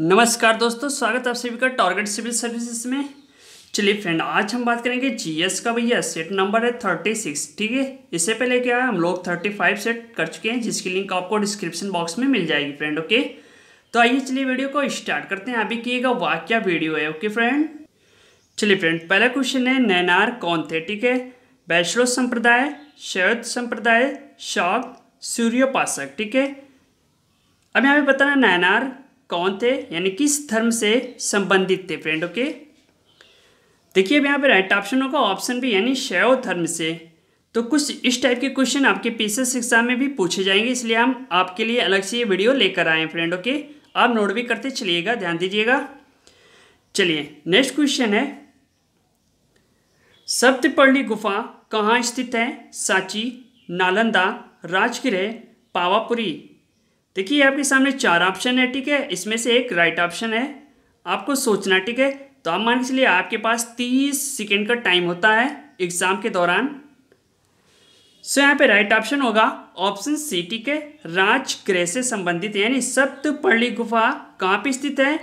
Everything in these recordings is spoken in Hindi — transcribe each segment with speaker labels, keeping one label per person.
Speaker 1: नमस्कार दोस्तों स्वागत है आप सभी का टारगेट सिविल सर्विसेज में चलिए फ्रेंड आज हम बात करेंगे जीएस का भैया सेट नंबर है थर्टी सिक्स ठीक है इससे पहले क्या है हम लोग थर्टी फाइव सेट कर चुके हैं जिसकी लिंक आपको डिस्क्रिप्शन बॉक्स में मिल जाएगी फ्रेंड ओके तो आइए चलिए वीडियो को स्टार्ट करते हैं अभी किएगा वाक्य वीडियो है ओके फ्रेंड चलिए फ्रेंड पहला क्वेश्चन है नैनार कौन थे ठीक है बैचलो संप्रदाय शरद संप्रदाय शाक्त सूर्योपासक ठीक है अब यहाँ पे बताना नैनार कौन थे यानी किस धर्म से संबंधित थे फ्रेंड ओके देखिए अब यहाँ पे राइट ऑप्शन होगा ऑप्शन भी यानी शैव धर्म से तो कुछ इस टाइप के क्वेश्चन आपके पीसीएस एग्जाम में भी पूछे जाएंगे इसलिए हम आपके लिए अलग से ये वीडियो लेकर आए हैं फ्रेंड ओके आप नोट भी करते चलिएगा ध्यान दीजिएगा चलिए नेक्स्ट क्वेश्चन है सप्तपर्णी गुफा कहाँ स्थित है सांची नालंदा राजगिरह पावापुरी देखिए आपके सामने चार ऑप्शन है ठीक है इसमें से एक राइट ऑप्शन है आपको सोचना ठीक है तो आप मान के चलिए आपके पास तीस सेकेंड का टाइम होता है एग्जाम के दौरान सो यहाँ पे राइट ऑप्शन होगा ऑप्शन सी टी के राजगृह से संबंधित यानी सप्तपर्णी गुफा कहाँ पे स्थित है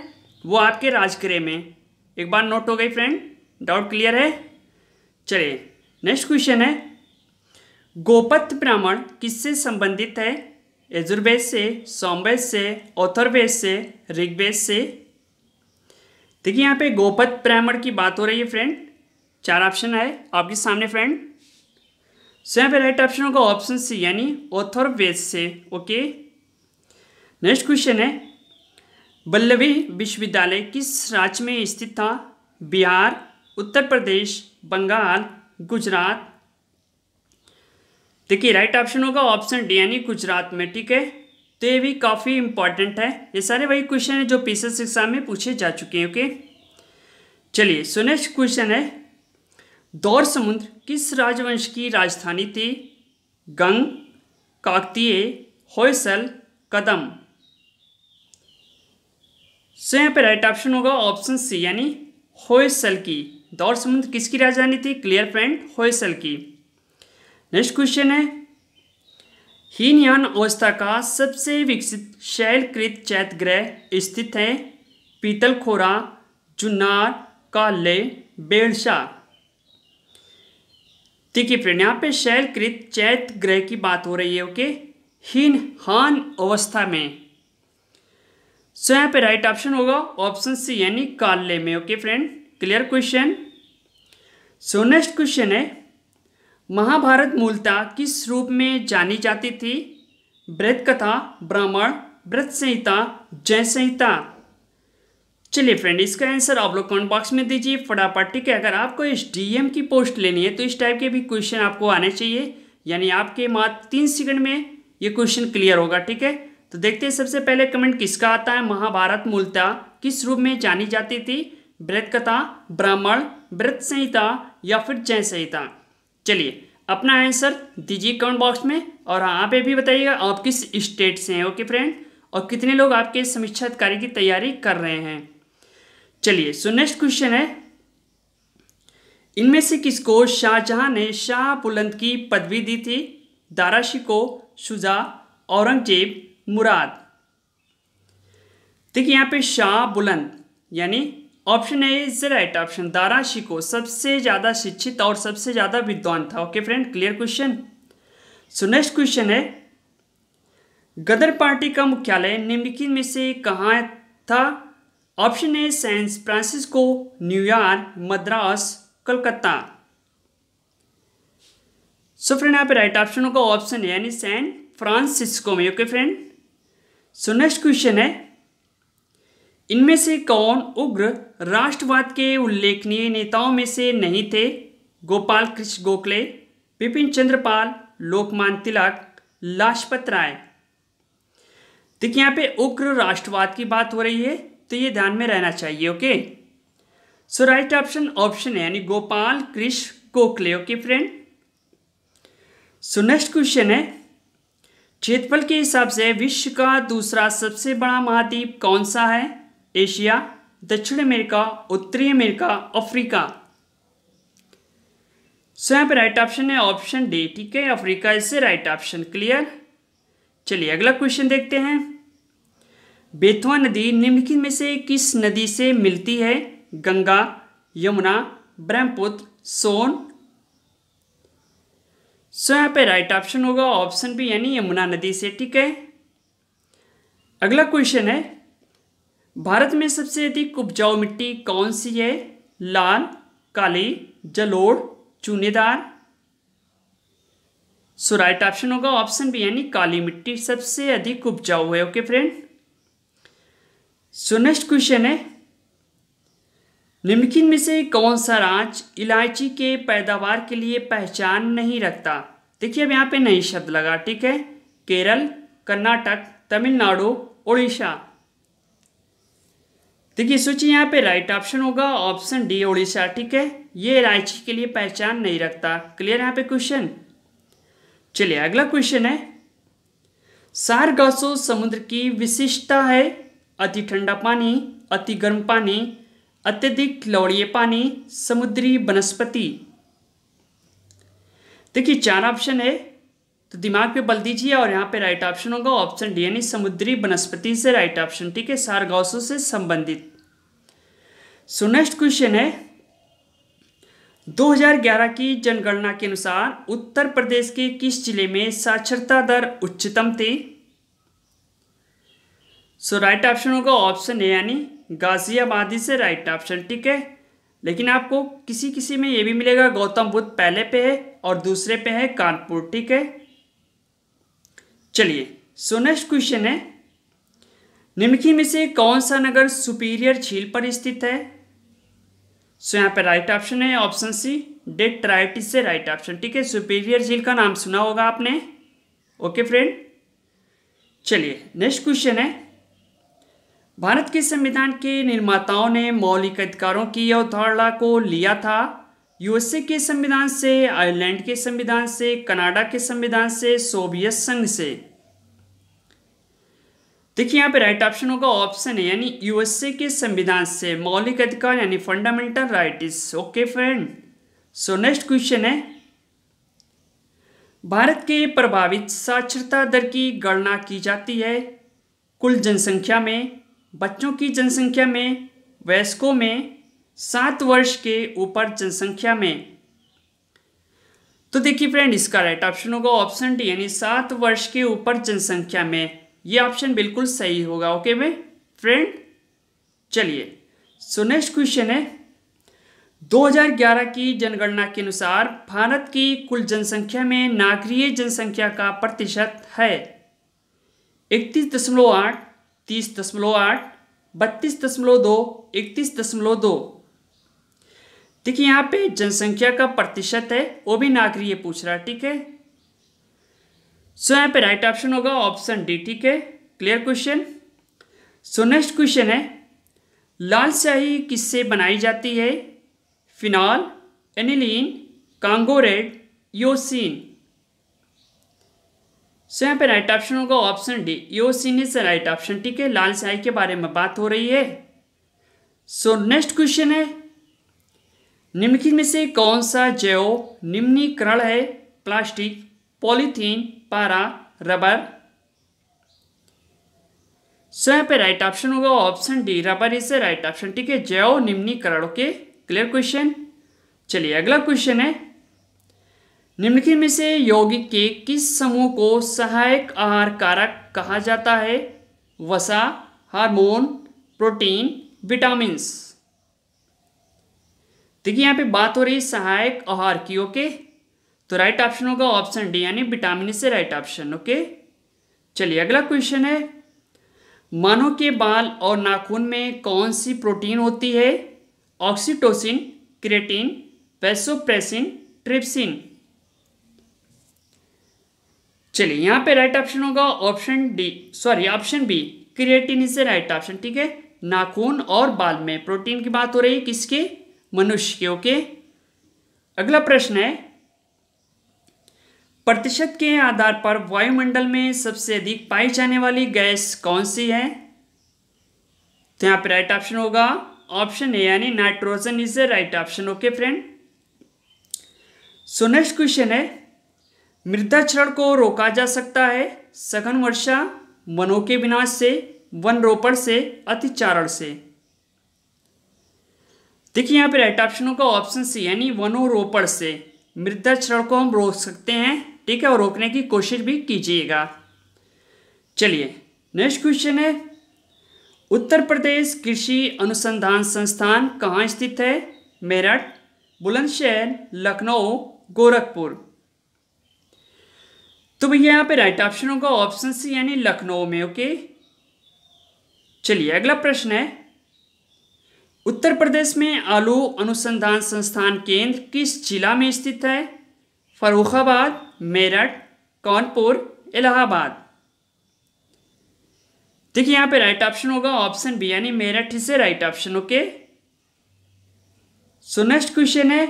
Speaker 1: वो आपके राजगृह में एक बार नोट हो गई फ्रेंड डाउट क्लियर है चलिए नेक्स्ट क्वेश्चन है गोपत ब्राह्मण किससे संबंधित है यजुर्वेद से सौमवेद से औथर्वेद से ऋग्वेद से देखिए यहाँ पे गोपत ब्राह्मण की बात हो रही है फ्रेंड चार ऑप्शन आए आपके सामने फ्रेंड सो यहाँ पे राइट ऑप्शन होगा ऑप्शन सी यानी ओथर्वेद से ओके नेक्स्ट क्वेश्चन है बल्लवी विश्वविद्यालय किस राज्य में स्थित था बिहार उत्तर प्रदेश बंगाल गुजरात देखिए राइट ऑप्शन होगा ऑप्शन डी यानी गुजरात में ठीक है तो ये भी काफ़ी इंपॉर्टेंट है ये सारे वही क्वेश्चन है जो पीसीएस एग्जाम में पूछे जा चुके हैं ओके चलिए सो नेक्स्ट क्वेश्चन है दौर समुद्र किस राजवंश की राजधानी थी गंग काकतीय होयसल कदम सो यहाँ पे राइट ऑप्शन होगा ऑप्शन सी यानी होयसल की दौर समुद्र किसकी राजधानी थी क्लियर फ्रेंड होयसल की नेक्स्ट क्वेश्चन है हीनयान अवस्था का सबसे विकसित शैलकृत चैत ग्रह स्थित है पीतलखोरा जुन्नार काले बेलशा है फ्रेंड यहाँ पे शैलकृत चैत ग्रह की बात हो रही है ओके हीन हान अवस्था में सो यहाँ पे राइट ऑप्शन होगा ऑप्शन सी यानी काले में okay friend clear question so next question है महाभारत मूलतः किस रूप में जानी जाती थी ब्रत कथा ब्राह्मण ब्रत संहिता जय संहिता चलिए फ्रेंड इसका आंसर आप लोग कमेंट बॉक्स में दीजिए फटाफट ठीक है अगर आपको इस डीएम की पोस्ट लेनी है तो इस टाइप के भी क्वेश्चन आपको आने चाहिए यानी आपके मात्र तीन सेकंड में ये क्वेश्चन क्लियर होगा ठीक है तो देखते हैं सबसे पहले कमेंट किसका आता है महाभारत मूलतः किस रूप में जानी जाती थी ब्रत कथा ब्राह्मण ब्रत संहिता या फिर जय संहिता चलिए अपना आंसर दीजिए कमेंट बॉक्स में और आप ये भी बताइएगा आप किस स्टेट से हैं ओके फ्रेंड और कितने लोग आपके समीक्षा कार्य की तैयारी कर रहे हैं चलिए सो नेक्स्ट क्वेश्चन है इनमें से किसको शाहजहां ने शाह बुलंद की पदवी दी थी दारा शिको शुजा औरंगजेब मुराद देखिए यहाँ पे शाह बुलंद यानी option A is right option Dara Shikoh सबसे ज़्यादा शिक्षित और सबसे ज़्यादा विद्वान था okay friend clear question so next question है गदर पार्टी का मुख्यालय निम्नलिखित में से कहाँ था option A San Francisco New York Madras Calcutta so friend यहाँ पे राइट ऑप्शन होगा ऑप्शन यानी सैन फ्रांसिस्को में okay friend so next question है इनमें से कौन उग्र राष्ट्रवाद के उल्लेखनीय नेताओं में से नहीं थे गोपाल कृष्ण गोखले विपिन चंद्रपाल लोकमान तिलक लाजपत राय देखिए यहाँ पे उग्र राष्ट्रवाद की बात हो रही है तो ये ध्यान में रहना चाहिए okay so right option option है यानी Gopal Krishna Gokhale okay friend so next question है क्षेत्रफल के हिसाब से विश्व का दूसरा सबसे बड़ा महाद्वीप कौन सा है एशिया दक्षिण अमेरिका उत्तरी अमेरिका अफ्रीका सो यहाँ पे राइट ऑप्शन है ऑप्शन डी ठीक है अफ्रीका इससे राइट ऑप्शन क्लियर चलिए अगला क्वेश्चन देखते हैं बेथवा नदी निम्नलिखित में से किस नदी से मिलती है गंगा यमुना ब्रह्मपुत्र सोन सो यहाँ पे राइट ऑप्शन होगा ऑप्शन बी यानी यमुना नदी से ठीक है अगला क्वेश्चन है भारत में सबसे अधिक उपजाऊ मिट्टी कौन सी है लाल काली जलोड़ चूनेदार सो राइट ऑप्शन होगा ऑप्शन बी यानी काली मिट्टी सबसे अधिक उपजाऊ है okay friend so next question है निम्नलिखित में से कौन सा राज्य इलायची के पैदावार के लिए पहचान नहीं रखता देखिए अब यहाँ पे नई शब्द लगा ठीक है केरल कर्नाटक तमिलनाडु उड़ीसा देखिए सोचिए यहाँ पे राइट ऑप्शन होगा ऑप्शन डी ओडिशा ठीक है ये रांची के लिए पहचान नहीं रखता क्लियर यहाँ पे क्वेश्चन चलिए अगला क्वेश्चन है सारगासो समुद्र की विशिष्टता है अति ठंडा पानी अति गर्म पानी अत्यधिक लौड़िए पानी समुद्री वनस्पति देखिए चार ऑप्शन है तो दिमाग पे बल दीजिए और यहाँ पे राइट ऑप्शन होगा ऑप्शन डी यानी समुद्री वनस्पति से राइट ऑप्शन ठीक है सारगौसों से संबंधित सो नेक्स्ट क्वेश्चन है 2011 की जनगणना के अनुसार उत्तर प्रदेश के किस जिले में साक्षरता दर उच्चतम थी सो राइट ऑप्शन होगा ऑप्शन ए यानी गाजियाबादी से राइट ऑप्शन ठीक है लेकिन आपको किसी किसी में ये भी मिलेगा गौतम बुद्ध पहले पे है और दूसरे पे है कानपुर ठीक है चलिए सो नेक्स्ट क्वेश्चन है निम्नलिखित में से कौन सा नगर सुपीरियर झील पर स्थित है सो so, यहाँ पे राइट ऑप्शन है ऑप्शन सी डेट्राइटिस से राइट ऑप्शन ठीक है सुपीरियर झील का नाम सुना होगा आपने ओके फ्रेंड चलिए नेक्स्ट क्वेश्चन है भारत के संविधान के निर्माताओं ने मौलिक अधिकारों की अवधारणा को लिया था यूएसए के संविधान से आयरलैंड के संविधान से कनाडा के संविधान से सोवियत संघ से देखिए यहाँ पे राइट ऑप्शन होगा ऑप्शन है यानी यूएसए के संविधान से मौलिक अधिकार यानी fundamental right okay friend so next question है भारत के प्रभावित साक्षरता दर की गणना की जाती है कुल जनसंख्या में बच्चों की जनसंख्या में वयस्कों में सात वर्ष के ऊपर जनसंख्या में तो देखिए फ्रेंड इसका राइट ऑप्शन होगा ऑप्शन डी यानी सात वर्ष के ऊपर जनसंख्या में ये ऑप्शन बिल्कुल सही होगा ओके भाई फ्रेंड चलिए सो नेक्स्ट क्वेश्चन है 2011 की जनगणना के अनुसार भारत की कुल जनसंख्या में नागरीय जनसंख्या का प्रतिशत है इकतीस दशमलव आठ तीस दशमलव आठ बत्तीस दशमलव दो इकतीस दशमलव दो देखिए यहाँ पे जनसंख्या का प्रतिशत है वो भी नागरी ये पूछ रहा है ठीक है सो यहाँ पे राइट ऑप्शन होगा ऑप्शन डी ठीक है clear question so next question है लाल स्याही किससे बनाई जाती है phenol aniline congo red eosin so यहाँ पे राइट ऑप्शन होगा option D eosin is right option ठीक है लाल स्याही के बारे में बात हो रही है सो नेक्स्ट क्वेश्चन है निम्नलिखित में से कौन सा जैव निम्नीकरण है प्लास्टिक पॉलीथीन पारा रबर सो यहाँ पे राइट ऑप्शन होगा option D rubber is right option ठीक है जैव निम्नीकरण ओके क्लियर क्वेश्चन चलिए अगला क्वेश्चन है निम्नलिखित में से यौगिक के किस समूह को सहायक आहार कारक कहा जाता है वसा हार्मोन प्रोटीन विटामिन्स देखिए यहाँ पे बात हो रही है सहायक आहार की ओके तो राइट ऑप्शन होगा ऑप्शन डी यानी विटामिन से राइट ऑप्शन ओके चलिए अगला क्वेश्चन है मानव के बाल और नाखून में कौन सी प्रोटीन होती है ऑक्सीटोसिन क्रेटिन पेसोप्रेसिन ट्रिप्सिन चलिए यहाँ पे राइट ऑप्शन होगा option D sorry option B keratin is right option ठीक है नाखून और बाल में प्रोटीन की बात हो रही है किसके मनुष्य ओके अगला प्रश्न है प्रतिशत के आधार पर वायुमंडल में सबसे अधिक पाई जाने वाली गैस कौन सी है तो यहां पर राइट ऑप्शन होगा ऑप्शन ए यानी nitrogen is a right option okay friend so next question है मृदा क्षरण को रोका जा सकता है सघन वर्षा वनों के विनाश से वन रोपण से अतिचारण से देखिए यहाँ पे राइट ऑप्शन होगा ऑप्शन सी यानी वनोरोपण से मृदा क्षण को हम रोक सकते हैं ठीक है और रोकने की कोशिश भी कीजिएगा चलिए नेक्स्ट क्वेश्चन है उत्तर प्रदेश कृषि अनुसंधान संस्थान कहाँ स्थित है मेरठ बुलंदशहर लखनऊ गोरखपुर तो भैया यहाँ पे राइट ऑप्शन होगा ऑप्शन सी यानी लखनऊ में ओके चलिए अगला प्रश्न है उत्तर प्रदेश में आलू अनुसंधान संस्थान केंद्र किस जिला में स्थित है फरुखाबाद मेरठ कानपुर इलाहाबाद देखिए यहाँ पे राइट ऑप्शन होगा ऑप्शन बी यानी मेरठ से right option okay so next question है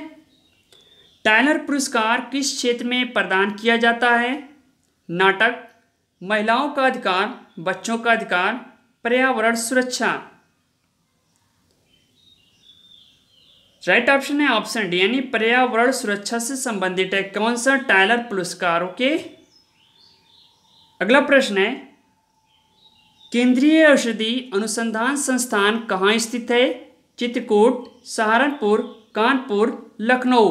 Speaker 1: टाइलर पुरस्कार किस क्षेत्र में प्रदान किया जाता है नाटक महिलाओं का अधिकार बच्चों का अधिकार पर्यावरण सुरक्षा राइट ऑप्शन है ऑप्शन डी यानी पर्यावरण सुरक्षा से संबंधित है कौन सा टायलर पुरस्कार ओके अगला प्रश्न है केंद्रीय औषधि अनुसंधान संस्थान कहाँ स्थित है चित्रकूट सहारनपुर कानपुर लखनऊ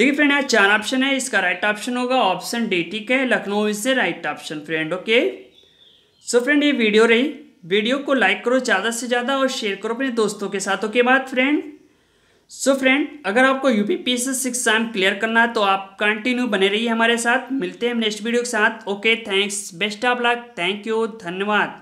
Speaker 1: है फ्रेंड यहाँ चार ऑप्शन है इसका राइट ऑप्शन होगा ऑप्शन डी ठीक है Lucknow is right option friend okay so friend ये वीडियो रही वीडियो को लाइक करो ज़्यादा से ज़्यादा और शेयर करो अपने दोस्तों के साथ ओके बात फ्रेंड सो फ्रेंड अगर आपको U P P S exam clear करना है तो आप कंटिन्यू बने रहिए हमारे साथ मिलते हैं नेक्स्ट वीडियो के साथ okay thanks best of luck thank you धन्यवाद